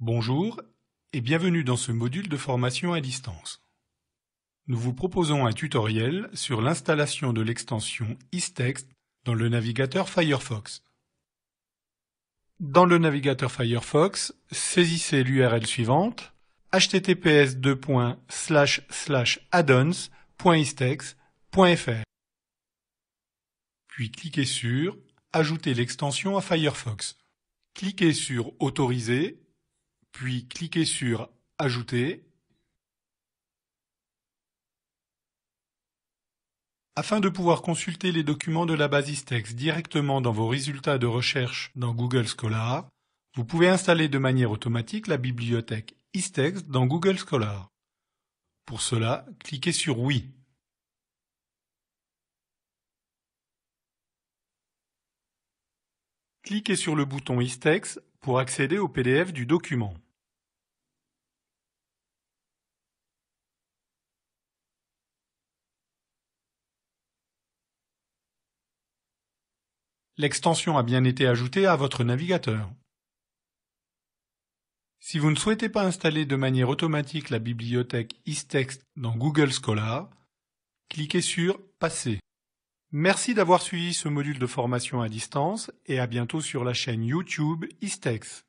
Bonjour et bienvenue dans ce module de formation à distance. Nous vous proposons un tutoriel sur l'installation de l'extension Istext dans le navigateur Firefox. Dans le navigateur Firefox, saisissez l'URL suivante https addons.istex.fr puis cliquez sur Ajouter l'extension à Firefox. Cliquez sur Autoriser puis cliquez sur Ajouter Afin de pouvoir consulter les documents de la base Istex directement dans vos résultats de recherche dans Google Scholar, vous pouvez installer de manière automatique la bibliothèque Istex dans Google Scholar. Pour cela, cliquez sur Oui. Cliquez sur le bouton Istex pour accéder au PDF du document. L'extension a bien été ajoutée à votre navigateur. Si vous ne souhaitez pas installer de manière automatique la bibliothèque ISText dans Google Scholar, cliquez sur Passer. Merci d'avoir suivi ce module de formation à distance et à bientôt sur la chaîne YouTube istext.